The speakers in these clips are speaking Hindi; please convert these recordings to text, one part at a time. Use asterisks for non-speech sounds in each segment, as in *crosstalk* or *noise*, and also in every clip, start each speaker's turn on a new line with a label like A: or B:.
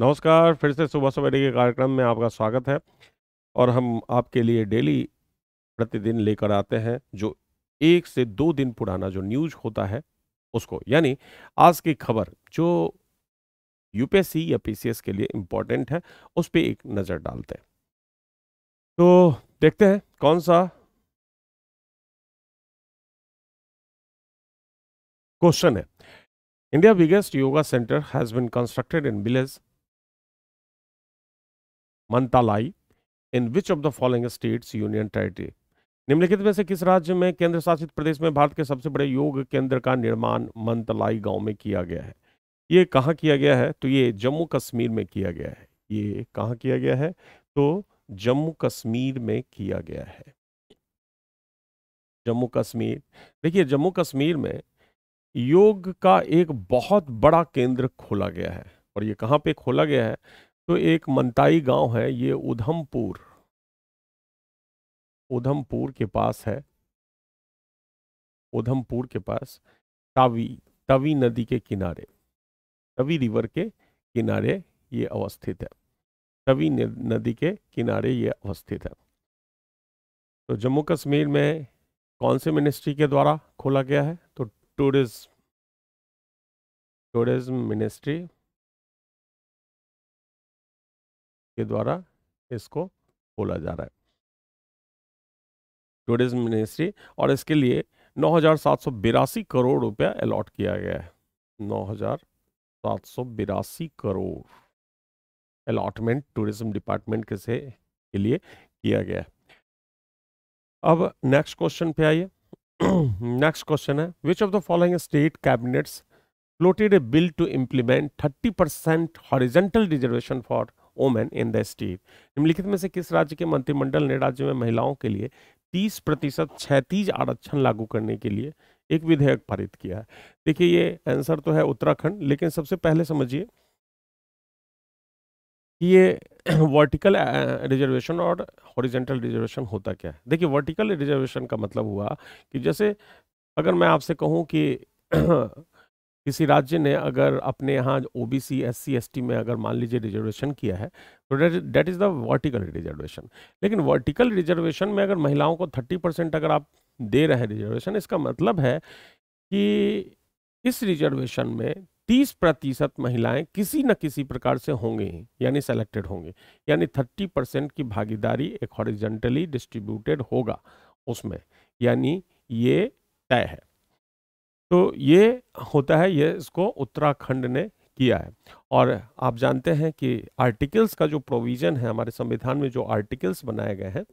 A: नमस्कार फिर से सुबह सवेरे के कार्यक्रम में आपका स्वागत है और हम आपके लिए डेली प्रतिदिन लेकर आते हैं जो एक से दो दिन पुराना जो न्यूज होता है उसको यानी आज की खबर जो यूपीएससी या पीसीएस के लिए इम्पोर्टेंट है उस
B: पर एक नज़र डालते हैं तो देखते हैं कौन सा क्वेश्चन है India biggest yoga centre has been constructed in village
A: मनता in which of the following states union territory निम्नलिखित में से किस राज्य में केंद्र शासित प्रदेश में भारत के सबसे बड़े योग केंद्र का निर्माण मंतलाई गांव में किया गया है ये कहाँ किया गया है तो ये जम्मू कश्मीर में किया गया है ये कहाँ किया गया है तो जम्मू कश्मीर में किया गया है जम्मू कश्मीर देखिए जम्मू कश्मीर में योग का एक बहुत बड़ा केंद्र खोला गया है और ये कहाँ पे खोला गया है तो एक मनताई गांव है ये उधमपुर उधमपुर के पास है उधमपुर के पास तावी तवी नदी के किनारे तवी रिवर के किनारे ये अवस्थित है तवी नदी के किनारे ये अवस्थित है तो जम्मू कश्मीर
B: में कौन से मिनिस्ट्री के द्वारा खोला गया है तो टूरिज्म टूरिज्म मिनिस्ट्री के द्वारा इसको बोला जा रहा है टूरिज्म
A: मिनिस्ट्री और इसके लिए नौ हज़ार सात सौ बिरासी करोड़ रुपया अलॉट किया गया है नौ हज़ार सात सौ बिरासी करोड़ अलॉटमेंट टूरिज्म डिपार्टमेंट के से के लिए किया गया अब नेक्स्ट क्वेश्चन पे आइए नेक्स्ट *clears throat* क्वेश्चन है which of the following state cabinets a bill to implement thirty 30% horizontal reservation for women in the state निम्नलिखित में से किस राज्य के मंत्रिमंडल ने राज्य में महिलाओं के लिए तीस प्रतिशत क्षैतीज आरक्षण लागू करने के लिए एक विधेयक पारित किया है देखिए ये आंसर तो है उत्तराखंड लेकिन सबसे पहले समझिए ये *clears throat* वर्टिकल रिजर्वेशन और हॉरिजेंटल रिजर्वेशन होता क्या है देखिए वर्टिकल रिजर्वेशन का मतलब हुआ कि जैसे अगर मैं आपसे कहूँ कि *clears throat* किसी राज्य ने अगर अपने यहाँ O B C S C S T में अगर मान लीजिए रिजर्वेशन किया है तो that is the vertical reservation लेकिन वर्टिकल रिजर्वेशन में अगर महिलाओं को थर्टी परसेंट अगर आप दे रहे हैं रिजर्वेशन इसका मतलब है कि इस रिजर्वेशन में तीस प्रतिशत महिलाएँ किसी न किसी प्रकार से होंगे ही यानी सेलेक्टेड होंगे यानी थर्टी परसेंट की भागीदारी एक हॉरिजेंटली डिस्ट्रीब्यूटेड होगा उसमें यानी ये तय है तो ये होता है ये इसको उत्तराखंड ने किया है और आप जानते हैं कि आर्टिकल्स का जो प्रोविज़न है हमारे संविधान में जो आर्टिकल्स बनाए गए हैं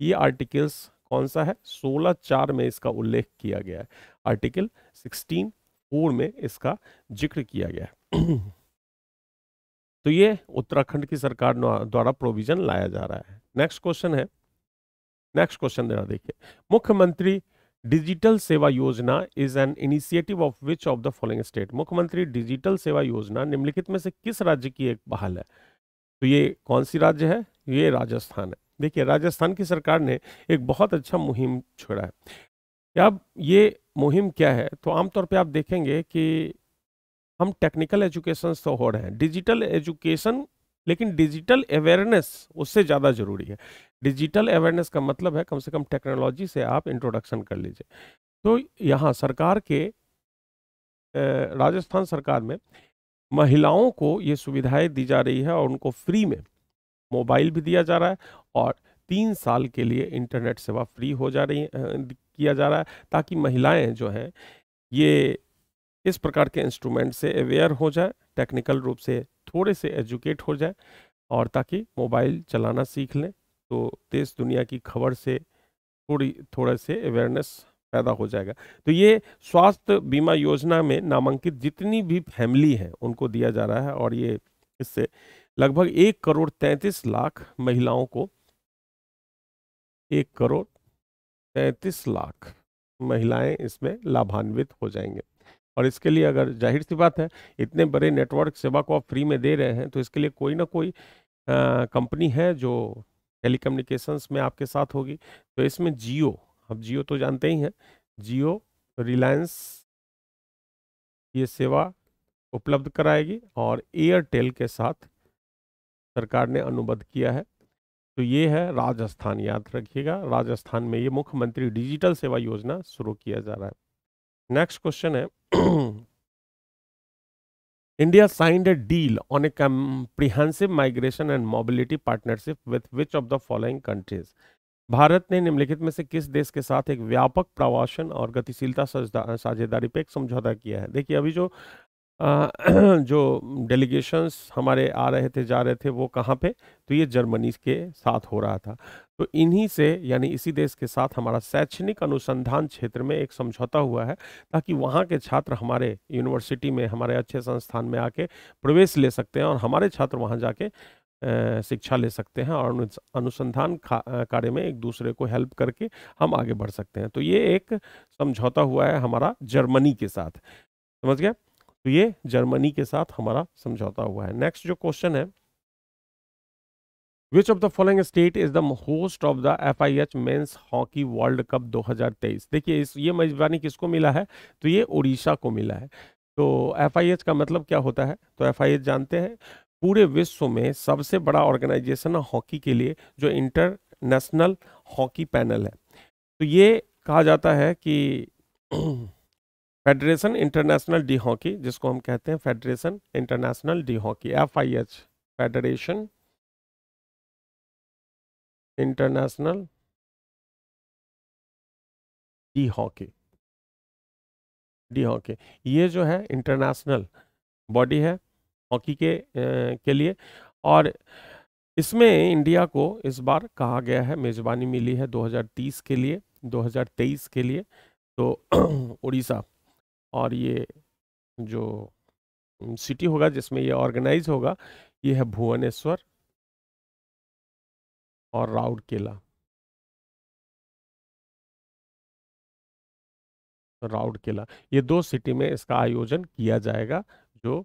A: ये आर्टिकल्स कौन सा है सोलह चार में इसका उल्लेख किया गया है आर्टिकल सिक्सटीन फोर में इसका जिक्र किया गया है *clears throat* तो ये उत्तराखंड की सरकार द्वारा प्रोविज़न लाया जा रहा है नेक्स्ट क्वेश्चन है नेक्स्ट क्वेश्चन देखिए Mukhyamantri digital Seva Yojana is an initiative of which of the following state Mukhyamantri digital Seva Yojana निम्नलिखित में से किस राज्य की एक पहल है तो ये कौन सी राज्य है ये राजस्थान है देखिए राजस्थान की सरकार ने एक बहुत अच्छा मुहिम छोड़ा है अब ये मुहिम क्या है तो आमतौर पे आप देखेंगे कि हम टेक्निकल एजुकेशन तो हो रहे हैं डिजिटल एजुकेशन लेकिन डिजिटल अवेयरनेस उससे ज़्यादा जरूरी है डिजिटल अवेयरनेस का मतलब है कम से कम टेक्नोलॉजी से आप इंट्रोडक्शन कर लीजिए तो यहाँ सरकार के राजस्थान सरकार में महिलाओं को ये सुविधाएं दी जा रही है और उनको फ्री में मोबाइल भी दिया जा रहा है और तीन साल के लिए इंटरनेट सेवा फ्री हो जा रही है किया जा रहा है ताकि महिलाएं जो हैं ये इस प्रकार के इंस्ट्रूमेंट से अवेयर हो जाए टेक्निकल रूप से थोड़े से एजुकेट हो जाए और ताकि मोबाइल चलाना सीख लें तो देश दुनिया की खबर से थोड़ी थोड़ा से अवेयरनेस पैदा हो जाएगा तो ये स्वास्थ्य बीमा योजना में नामांकित जितनी भी फैमिली हैं उनको दिया जा रहा है और ये इससे लगभग एक करोड़ तैंतीस लाख महिलाओं को एक करोड़ तैंतीस लाख महिलाएं इसमें लाभान्वित हो जाएंगे और इसके लिए अगर जाहिर सी बात है इतने बड़े नेटवर्क सेवा को आप फ्री में दे रहे हैं तो इसके लिए कोई ना कोई कंपनी है जो टेलीकम्युनिकेशंस में आपके साथ होगी तो इसमें जियो अब जियो तो जानते ही हैं जियो रिलायंस ये सेवा उपलब्ध कराएगी और एयरटेल के साथ सरकार ने अनुबद्ध किया है तो ये है राजस्थान याद रखिएगा राजस्थान में ये मुख्यमंत्री डिजिटल सेवा योजना शुरू किया जा रहा है नेक्स्ट क्वेश्चन है India signed a deal on a comprehensive migration and mobility partnership with which of the following countries? Bharat ने निम्नलिखित में से किस देश के साथ एक व्यापक प्रवासन और गतिशीलता साझेदारी पे एक समझौता किया है देखिए अभी जो *clears throat* जो डेलीगेशंस हमारे आ रहे थे जा रहे थे वो कहाँ पे तो ये जर्मनी के साथ हो रहा था तो इन्हीं से यानी इसी देश के साथ हमारा शैक्षणिक अनुसंधान क्षेत्र में एक समझौता हुआ है ताकि वहाँ के छात्र हमारे यूनिवर्सिटी में हमारे अच्छे संस्थान में आके प्रवेश ले सकते हैं और हमारे छात्र वहाँ जाके शिक्षा ले सकते हैं और अनुसंधान कार्य में एक दूसरे को हेल्प करके हम आगे बढ़ सकते हैं तो ये एक समझौता हुआ है हमारा जर्मनी के साथ समझ गया तो ये जर्मनी के साथ हमारा समझौता हुआ है नेक्स्ट जो क्वेश्चन है which of the following state is the host of the F I H men's hockey world cup 2023 देखिए इस ये मेजबानी किसको मिला है तो ये उड़ीसा को मिला है तो एफ आई एच का मतलब क्या होता है तो एफ आई एच जानते हैं पूरे विश्व में सबसे बड़ा ऑर्गेनाइजेशन है हॉकी के लिए जो इंटरनेशनल हॉकी पैनल है तो ये कहा जाता है कि *clears throat* फेडरेशन इंटरनेशनल डी हॉकी जिसको
B: हम कहते हैं federation international de hockey F I H federation international de hockey de hockey ये जो है इंटरनेशनल
A: बॉडी है हॉकी के के लिए और इसमें इंडिया को इस बार कहा गया है मेज़बानी मिली है 2030 के लिए 2023 के लिए तो उड़ीसा *clears throat* और ये जो
B: सिटी होगा जिसमें ये ऑर्गेनाइज होगा ये है भुवनेश्वर और राउरकेला राउरकेला ये दो सिटी में इसका आयोजन किया
A: जाएगा जो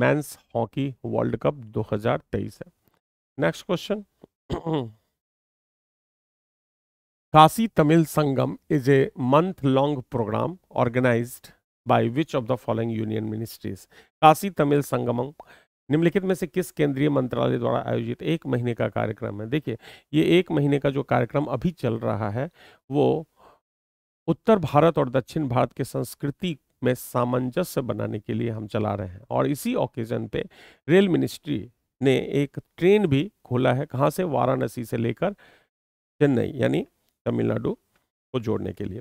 A: मेंस हॉकी वर्ल्ड कप 2023 है next question Kashi Tamil Sangam is a month long programme organised by which of the following union ministries Kashi Tamil Sangamam निम्नलिखित में से किस केंद्रीय मंत्रालय द्वारा आयोजित एक महीने का कार्यक्रम है देखिए ये एक महीने का जो कार्यक्रम अभी चल रहा है वो उत्तर भारत और दक्षिण भारत के संस्कृति में सामंजस्य बनाने के लिए हम चला रहे हैं और इसी ओकेजन पे रेल मिनिस्ट्री ने एक ट्रेन भी खोला है कहाँ से वाराणसी से लेकर चेन्नई यानी तमिलनाडु को जोड़ने के लिए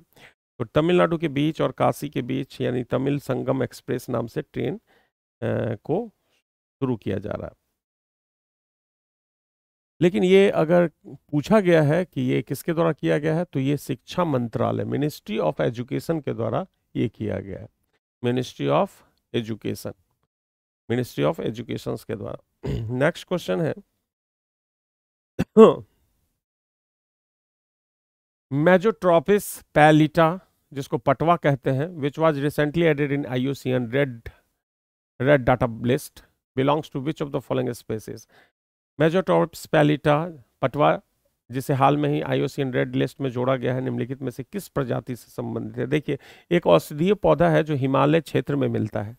A: तो तमिलनाडु के बीच और काशी के बीच यानी तमिल संगम एक्सप्रेस नाम से ट्रेन को शुरू किया जा रहा है लेकिन ये अगर पूछा गया है कि ये किसके द्वारा किया गया है तो ये शिक्षा मंत्रालय मिनिस्ट्री ऑफ एजुकेशन के द्वारा ये किया गया है ministry of
B: education ministry of education के द्वारा नेक्स्ट क्वेश्चन है मेजोट्रॉपिस
A: *clears throat* पैलिटा जिसको पटवा कहते हैं which was recently added in I U C N red red data list belongs to which of the following species मेजोटॉप्स पैलिटा पटवा जिसे हाल में ही आईओसीएन रेड लिस्ट में जोड़ा गया है निम्नलिखित में से किस प्रजाति से संबंधित है देखिए एक औषधीय पौधा है जो हिमालय क्षेत्र में मिलता है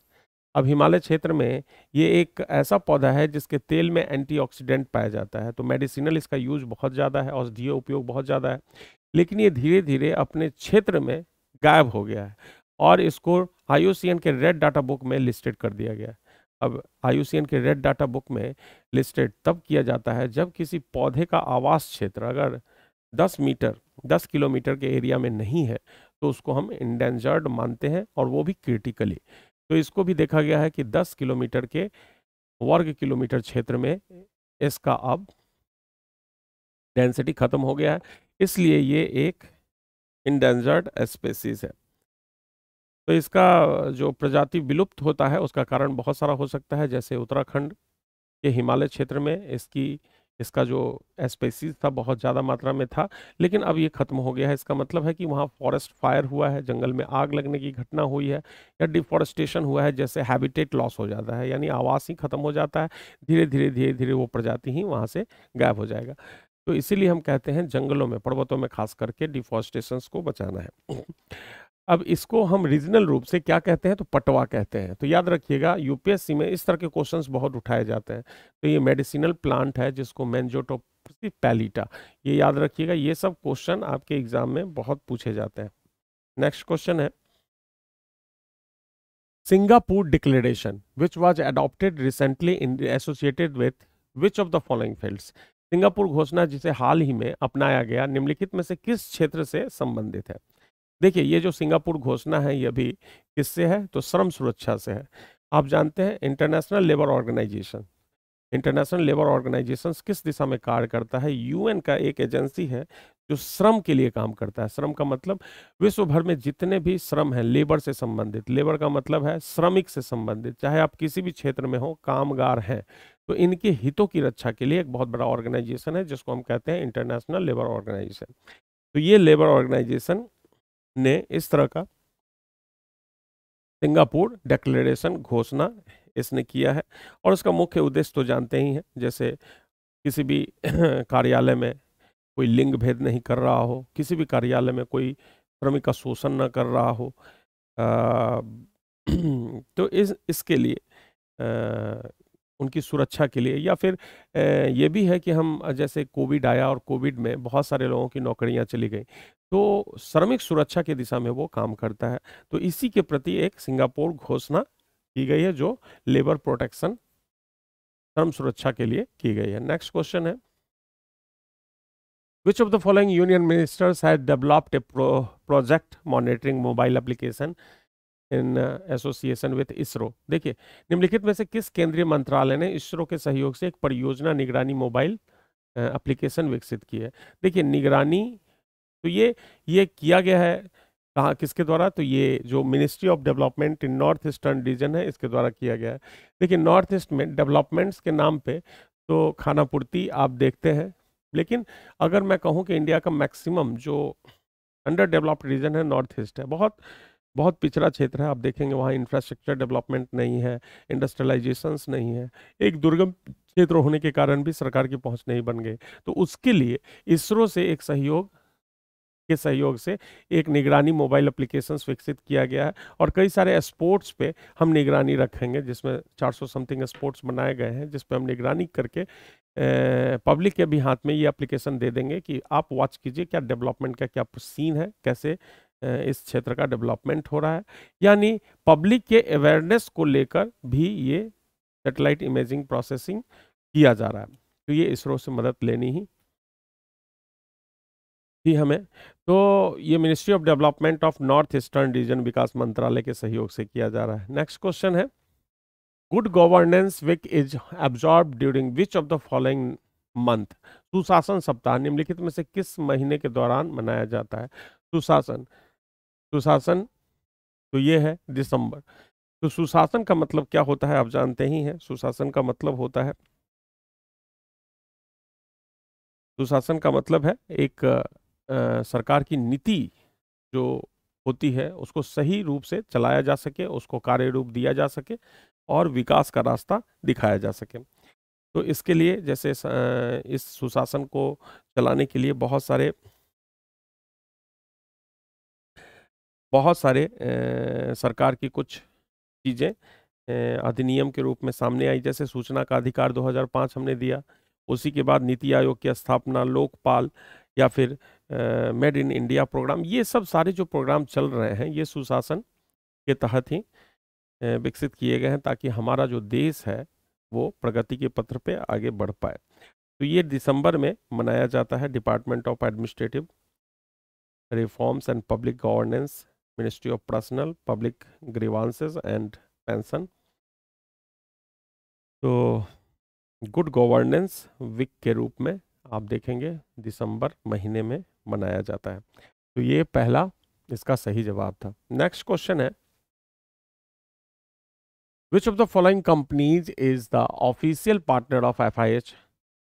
A: अब हिमालय क्षेत्र में ये एक ऐसा पौधा है जिसके तेल में एंटीऑक्सीडेंट पाया जाता है तो मेडिसिनल इसका यूज बहुत ज़्यादा है औषधीय उपयोग बहुत ज़्यादा है लेकिन ये धीरे धीरे अपने क्षेत्र में गायब हो गया है और इसको आई के रेड डाटा बुक में लिस्टेड कर दिया गया है अब आई के रेड डाटा बुक में लिस्टेड तब किया जाता है जब किसी पौधे का आवास क्षेत्र अगर 10 मीटर 10 किलोमीटर के एरिया में नहीं है तो उसको हम इंडेंजर्ड मानते हैं और वो भी क्रिटिकली तो इसको भी देखा गया है कि 10 किलोमीटर के वर्ग किलोमीटर क्षेत्र में इसका अब डेंसिटी खत्म हो गया है इसलिए ये एक इंडेंजर्ड स्पेसीज है तो इसका जो प्रजाति विलुप्त होता है उसका कारण बहुत सारा हो सकता है जैसे उत्तराखंड के हिमालय क्षेत्र में इसकी इसका जो स्पेसीज था बहुत ज़्यादा मात्रा में था लेकिन अब ये ख़त्म हो गया है इसका मतलब है कि वहाँ फॉरेस्ट फायर हुआ है जंगल में आग लगने की घटना हुई है या डिफॉरेस्टेशन हुआ है जैसे हैबिटेट लॉस हो जाता है यानी आवास ही ख़त्म हो जाता है धीरे धीरे धीरे धीरे वो प्रजाति ही वहाँ से गायब हो जाएगा तो इसीलिए हम कहते हैं जंगलों में पर्वतों में खास करके डिफोरेस्टेशन को बचाना है अब इसको हम रीजनल रूप से क्या कहते हैं तो पटवा कहते हैं तो याद रखिएगा यूपीएससी में इस तरह के क्वेश्चंस बहुत उठाए जाते हैं तो ये मेडिसिनल प्लांट है जिसको मैंजोटो पैलिटा ये याद रखिएगा ये सब क्वेश्चन आपके एग्जाम में बहुत पूछे जाते हैं नेक्स्ट क्वेश्चन है Singapore declaration which was adopted recently in associated with which of the following fields Singapore घोषणा जिसे हाल ही में अपनाया गया निम्नलिखित में से किस क्षेत्र से संबंधित है देखिए ये जो सिंगापुर घोषणा है ये भी किससे है तो श्रम सुरक्षा से है आप जानते हैं international labour organisation international labour organisation किस दिशा में कार्य करता है यूएन का एक एजेंसी है जो श्रम के लिए काम करता है श्रम का मतलब विश्व भर में जितने भी श्रम हैं लेबर से संबंधित लेबर का मतलब है श्रमिक से संबंधित चाहे आप किसी भी क्षेत्र में हो कामगार हैं तो इनके हितों की रक्षा के लिए एक बहुत बड़ा ऑर्गेनाइजेशन है जिसको हम कहते हैं इंटरनेशनल लेबर ऑर्गेनाइजेशन तो ये लेबर ऑर्गेनाइजेशन ने इस तरह का सिंगापुर डिक्लेरेशन घोषणा इसने किया है और उसका मुख्य उद्देश्य तो जानते ही हैं जैसे किसी भी *clears throat* कार्यालय में कोई लिंग भेद नहीं कर रहा हो किसी भी कार्यालय में कोई श्रमिक का शोषण न कर रहा हो आ, *clears throat* तो इस इसके लिए आ, उनकी सुरक्षा के लिए या फिर ये भी है कि हम जैसे कोविड आया और कोविड में बहुत सारे लोगों की नौकरियां चली गई तो श्रमिक सुरक्षा की दिशा में वो काम करता है तो इसी के प्रति एक सिंगापुर घोषणा की गई है जो लेबर प्रोटेक्शन श्रम सुरक्षा के लिए की गई है नेक्स्ट क्वेश्चन है Which of the following union ministers had developed a pro project monitoring mobile application in association with ISRO देखिए निम्नलिखित में से किस केंद्रीय मंत्रालय ने इसरो के सहयोग से एक परियोजना निगरानी मोबाइल एप्लीकेशन uh, विकसित की है देखिए निगरानी तो ये ये किया गया है कहाँ किसके द्वारा तो ये जो ministry of development in north eastern region है इसके द्वारा किया गया है देखिए नॉर्थ ईस्ट में डेवलपमेंट्स के नाम पे तो खानापूर्ति आप देखते हैं लेकिन अगर मैं कहूँ कि इंडिया का मैक्सिमम जो अंडर डेवलप्ड रीजन है नॉर्थ ईस्ट है बहुत बहुत पिछड़ा क्षेत्र है आप देखेंगे वहाँ इंफ्रास्ट्रक्चर डेवलपमेंट नहीं है इंडस्ट्रियलाइजेशन नहीं है एक दुर्गम क्षेत्र होने के कारण भी सरकार की पहुँच नहीं बन गई तो उसके लिए इसरो से एक सहयोग के सहयोग से एक निगरानी मोबाइल एप्लीकेशन विकसित किया गया है और कई सारे स्पोर्ट्स पे हम निगरानी रखेंगे जिसमें 400 समथिंग स्पोर्ट्स बनाए गए हैं जिसपे हम निगरानी करके पब्लिक के भी हाथ में ये एप्लीकेशन दे देंगे कि आप वॉच कीजिए क्या डेवलपमेंट का क्या सीन है कैसे इस क्षेत्र का डेवलपमेंट हो रहा है यानी पब्लिक के अवेयरनेस को लेकर भी ये सेटेलाइट इमेजिंग प्रोसेसिंग किया जा रहा है तो ये इसरो से मदद लेनी ही थी हमें तो ये ministry of development of north eastern region विकास मंत्रालय के सहयोग से किया जा रहा है नेक्स्ट क्वेश्चन है good governance week is observed during which of the following month सुशासन सप्ताह निम्नलिखित में से किस महीने के दौरान मनाया जाता है सुशासन सुशासन तो ये है दिसंबर तो सुशासन का मतलब क्या होता है आप जानते ही हैं सुशासन का मतलब होता है सुशासन का मतलब है एक सरकार की नीति जो होती है उसको सही रूप से चलाया जा सके उसको कार्य रूप दिया जा सके और विकास का रास्ता दिखाया जा सके तो इसके लिए जैसे इस सुशासन को चलाने के लिए बहुत सारे बहुत सारे सरकार की कुछ चीज़ें अधिनियम के रूप में सामने आई जैसे सूचना का अधिकार 2005 हमने दिया उसी के बाद नीति आयोग की स्थापना लोकपाल या फिर मेड इन इंडिया प्रोग्राम ये सब सारे जो प्रोग्राम चल रहे हैं ये सुशासन के तहत ही विकसित किए गए हैं ताकि हमारा जो देश है वो प्रगति के पत्र पे आगे बढ़ पाए तो ये दिसंबर में मनाया जाता है department of administrative reforms and public governance ministry of personnel public grievances and pension तो गुड गवर्नेंस वीक के रूप में आप देखेंगे दिसंबर महीने में मनाया जाता है तो ये पहला इसका सही जवाब था नेक्स्ट क्वेश्चन है which of the following companies is the official partner of F I H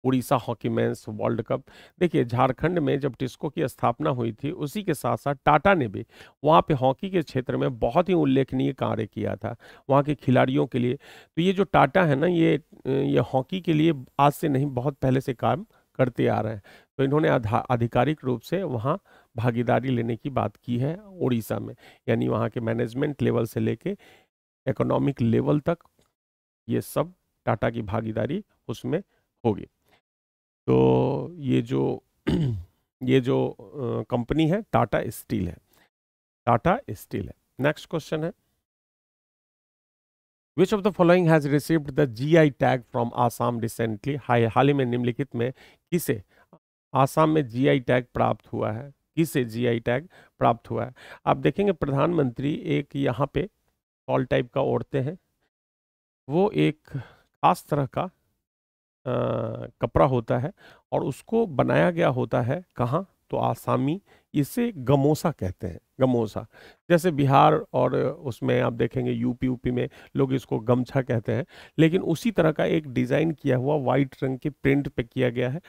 A: Orissa hockey men's world cup देखिए झारखंड में जब टिस्को की स्थापना हुई थी उसी के साथ साथ टाटा ने भी वहाँ पे हॉकी के क्षेत्र में बहुत ही उल्लेखनीय कार्य किया था वहाँ के खिलाड़ियों के लिए तो ये जो टाटा है ना ये ये हॉकी के लिए आज से नहीं बहुत पहले से काम करते आ रहे हैं तो इन्होंने आधिकारिक रूप से वहाँ भागीदारी लेने की बात की है उड़ीसा में यानी वहाँ के मैनेजमेंट लेवल से लेके इकोनॉमिक लेवल तक ये सब टाटा की भागीदारी उसमें होगी तो ये जो *clears throat* ये जो कंपनी है टाटा स्टील है टाटा स्टील है नेक्स्ट क्वेश्चन है which Which of the following has received the tag from Assam recently हाई हाल ही में निम्नलिखित में किसे आसाम में जीआई टैग प्राप्त हुआ है किसे जीआई टैग प्राप्त हुआ है आप देखेंगे प्रधानमंत्री एक यहाँ पे कॉल टाइप का ओढ़ते हैं वो एक खास तरह का आ, कपड़ा होता है और उसको बनाया गया होता है कहाँ तो आसामी इसे गमोसा कहते हैं गमोसा जैसे बिहार और उसमें आप देखेंगे यूपी यूपी में लोग इसको गमछा कहते हैं लेकिन उसी तरह का एक डिज़ाइन किया हुआ वाइट रंग के प्रिंट पे किया गया है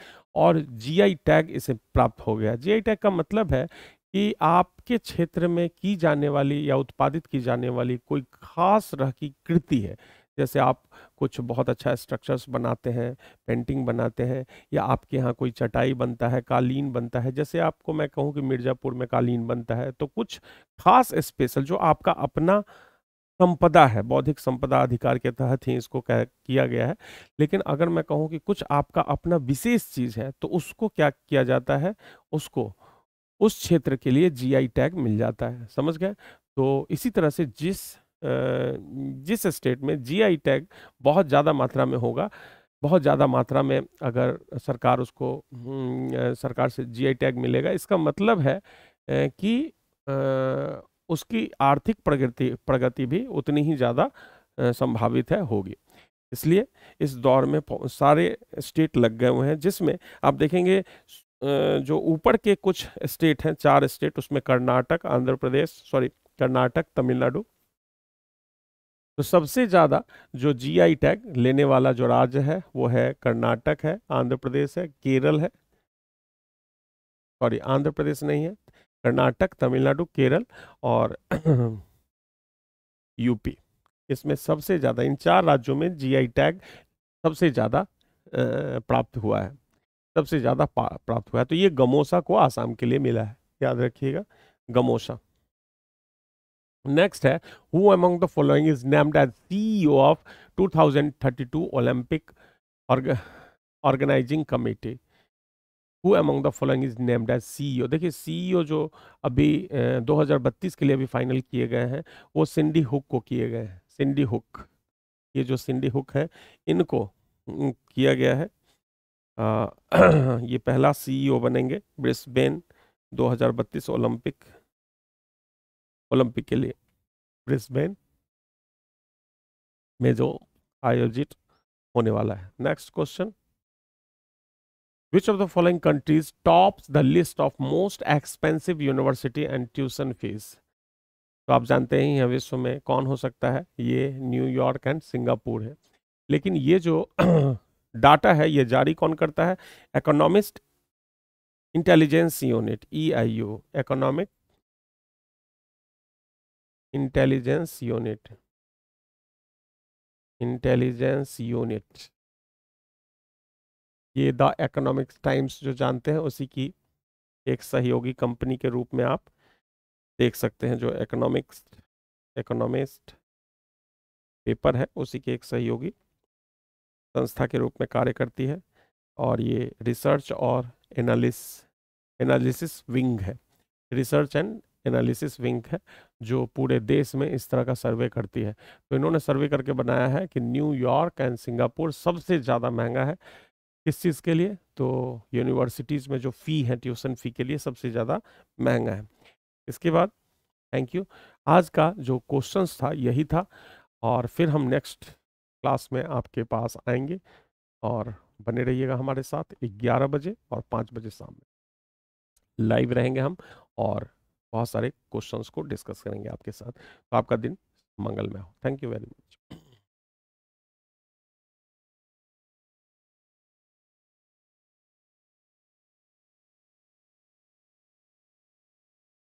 A: और जीआई टैग इसे प्राप्त हो गया जीआई टैग का मतलब है कि आपके क्षेत्र में की जाने वाली या उत्पादित की जाने वाली कोई खास रह की कृति है जैसे आप कुछ बहुत अच्छा स्ट्रक्चर्स बनाते हैं पेंटिंग बनाते हैं या आपके यहाँ कोई चटाई बनता है कालीन बनता है जैसे आपको मैं कहूँ कि मिर्ज़ापुर में कालीन बनता है तो कुछ खास स्पेशल जो आपका अपना संपदा है बौद्धिक संपदा अधिकार के तहत ही इसको कह किया गया है लेकिन अगर मैं कहूँ कि कुछ आपका अपना विशेष चीज़ है तो उसको क्या किया जाता है उसको उस क्षेत्र के लिए जीआई टैग मिल जाता है समझ गए तो इसी तरह से जिस जिस स्टेट में जीआई टैग बहुत ज़्यादा मात्रा में होगा बहुत ज़्यादा मात्रा में अगर सरकार उसको हम्म, सरकार से जीआई टैग मिलेगा इसका मतलब है कि उसकी आर्थिक प्रगति प्रगति भी उतनी ही ज़्यादा संभावित है होगी इसलिए इस दौर में सारे स्टेट लग गए हुए हैं जिसमें आप देखेंगे जो ऊपर के कुछ स्टेट हैं चार स्टेट उसमें कर्नाटक आंध्र प्रदेश सॉरी कर्नाटक तमिलनाडु तो सबसे ज़्यादा जो जीआई टैग लेने वाला जो राज्य है वो है कर्नाटक है आंध्र प्रदेश है केरल है सॉरी आंध्र प्रदेश नहीं है कर्नाटक तमिलनाडु केरल और यूपी *clears throat* इसमें सबसे ज़्यादा इन चार राज्यों में जीआई टैग सबसे ज़्यादा प्राप्त हुआ है सबसे ज़्यादा प्राप्त हुआ है तो ये गमोसा को आसाम के लिए मिला है याद रखिएगा गमोसा नेक्स्ट है who among the following is named as CEO of 2032 olympic organising committee who among the following is named as CEO देखिए सीईओ e जो अभी दो हज़ार बत्तीस के लिए अभी फाइनल किए गए हैं वो सिंडी हुक को किए गए हैं सिंडी हुक ये जो सिंडी हुक है इनको किया गया है आ, *clears throat* ये पहला सीईओ e बनेंगे ब्रिस्बेन 2032 ओलंपिक
B: ओलंपिक के लिए ब्रिस्बेन में जो आयोजित होने वाला है next question
A: which of the following countries top the list of most expensive university and tuition fees तो आप जानते ही हैं विश्व में कौन हो सकता है ये न्यूयॉर्क एंड सिंगापुर है लेकिन ये जो डाटा *clears throat* है ये जारी कौन करता है
B: economist intelligence unit E I U economic intelligence unit intelligence unit ये द
A: इकोनॉमिक्स टाइम्स जो जानते हैं उसी की एक सहयोगी कंपनी के रूप में आप देख सकते हैं जो इकोनॉमिक्स इकोनॉमिस्ट पेपर है उसी के एक सहयोगी संस्था के रूप में कार्य करती है और ये रिसर्च और एनालिस एनालिसिस विंग है रिसर्च एंड एनालिसिस विंग है जो पूरे देश में इस तरह का सर्वे करती है तो इन्होंने सर्वे करके बनाया है कि न्यूयॉर्क एंड सिंगापुर सबसे ज़्यादा महंगा है किस चीज़ के लिए तो यूनिवर्सिटीज़ में जो फ़ी है ट्यूशन फ़ी के लिए सबसे ज़्यादा महंगा है इसके बाद थैंक यू आज का जो क्वेश्चंस था यही था और फिर हम नेक्स्ट क्लास में आपके पास आएंगे और बने रहिएगा हमारे साथ ग्यारह बजे और पाँच बजे शाम में लाइव रहेंगे हम और बहुत
B: सारे क्वेश्चंस को डिस्कस करेंगे आपके साथ तो आपका दिन मंगलमय हो थैंक यू वेरी मच